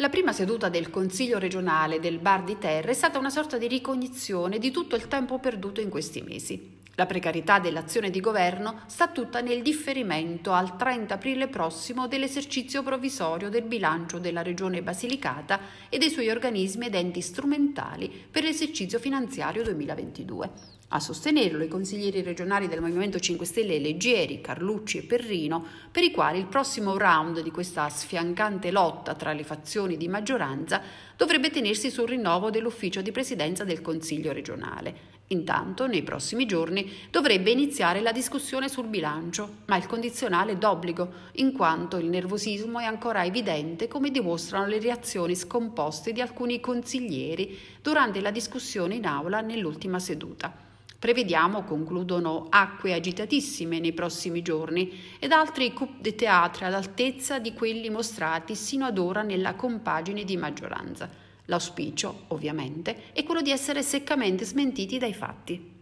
La prima seduta del Consiglio regionale del Bar di Terra è stata una sorta di ricognizione di tutto il tempo perduto in questi mesi. La precarietà dell'azione di governo sta tutta nel differimento al 30 aprile prossimo dell'esercizio provvisorio del bilancio della Regione Basilicata e dei suoi organismi ed enti strumentali per l'esercizio finanziario 2022. A sostenerlo i consiglieri regionali del Movimento 5 Stelle Leggeri, Carlucci e Perrino, per i quali il prossimo round di questa sfiancante lotta tra le fazioni di maggioranza dovrebbe tenersi sul rinnovo dell'ufficio di presidenza del Consiglio regionale. Intanto, nei prossimi giorni, dovrebbe iniziare la discussione sul bilancio, ma il condizionale è d'obbligo, in quanto il nervosismo è ancora evidente come dimostrano le reazioni scomposte di alcuni consiglieri durante la discussione in aula nell'ultima seduta. Prevediamo concludono acque agitatissime nei prossimi giorni ed altri coup de teatro all'altezza di quelli mostrati sino ad ora nella compagine di maggioranza. L'auspicio, ovviamente, è quello di essere seccamente smentiti dai fatti.